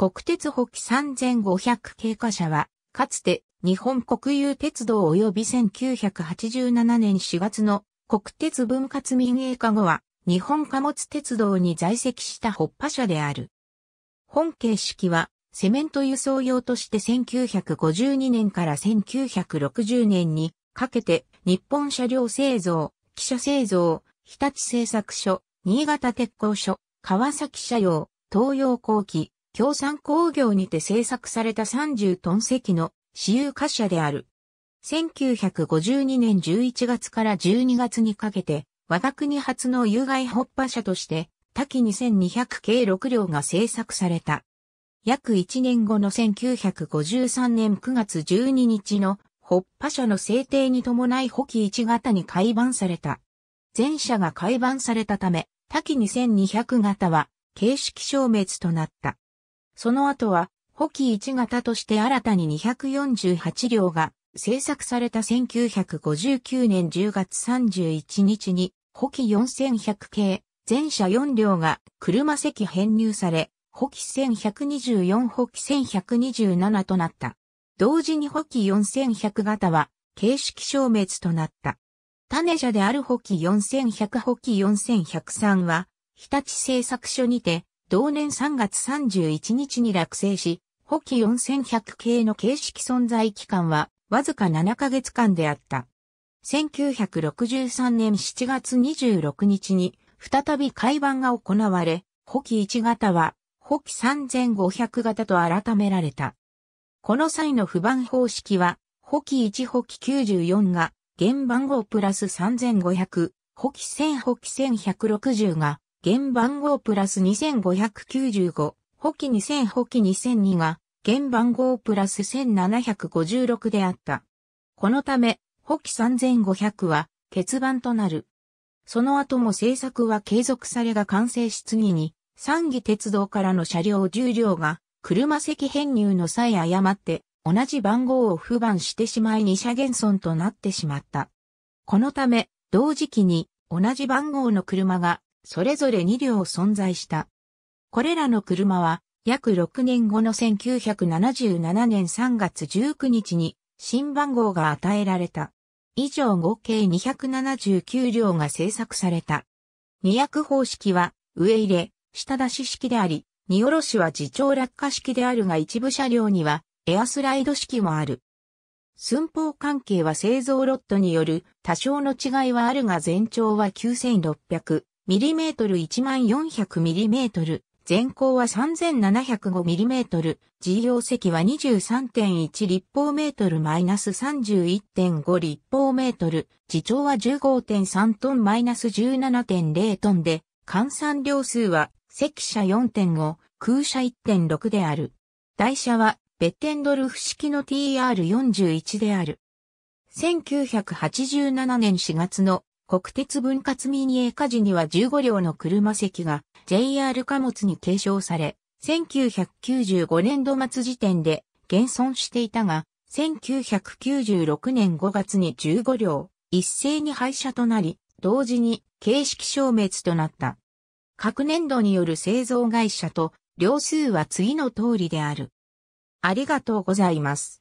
国鉄機3500経過者は、かつて日本国有鉄道及び1987年4月の国鉄分割民営化後は、日本貨物鉄道に在籍した発破車である。本形式は、セメント輸送用として1952年から1960年にかけて日本車両製造、汽車製造、日立製作所、新潟鉄工所、川崎車用、東洋工機、共産工業にて製作された30トン席の私有貨車である。1952年11月から12月にかけて、我が国初の有害発破車として、多岐2200系6両が製作された。約1年後の1953年9月12日の発破車の制定に伴い補機1型に改版された。前者が改版されたため、多岐2200型は形式消滅となった。その後は、補機1型として新たに248両が製作された1959年10月31日に、補機4100系、全車4両が車席編入され、補期1124補期1127となった。同時に補機4100型は形式消滅となった。種車である補機4100補機4103は、日立製作所にて同年3月31日に落成し、補機4100系の形式存在期間はわずか7ヶ月間であった。1963年7月26日に再び改版が行われ、補機1型は補機3500型と改められた。この際の不版方式は、補機1補機94が、原番号プラス3500、補機1000補機1160が、現番号プラス2595、補記2000補記2002が、現番号プラス1756であった。このため、補記3500は、欠番となる。その後も制作は継続されが完成し次に、三義鉄道からの車両重量が、車席編入の際誤って、同じ番号を不番してしまい二車減損となってしまった。このため、同時期に同じ番号の車がそれぞれ2両存在した。これらの車は、約6年後の1977年3月19日に新番号が与えられた。以上合計279両が製作された。二役方式は上入れ、下出し式であり、荷下ろしは自重落下式であるが一部車両にはエアスライド式もある。寸法関係は製造ロットによる多少の違いはあるが全長は9600、mm1400mm、全高は 3705mm、事業積は23.1立方メートルマイナス -31.5 立方メートル、自長は15.3トンマイナス -17.0 トンで、換算量数は、積車4.5、空車1.6である。台車は、ベッテンドルフ式の TR41 である。1987年4月の国鉄分割民営化時には15両の車席が JR 貨物に継承され、1995年度末時点で現存していたが、1996年5月に15両、一斉に廃車となり、同時に形式消滅となった。各年度による製造会社と、両数は次の通りである。ありがとうございます。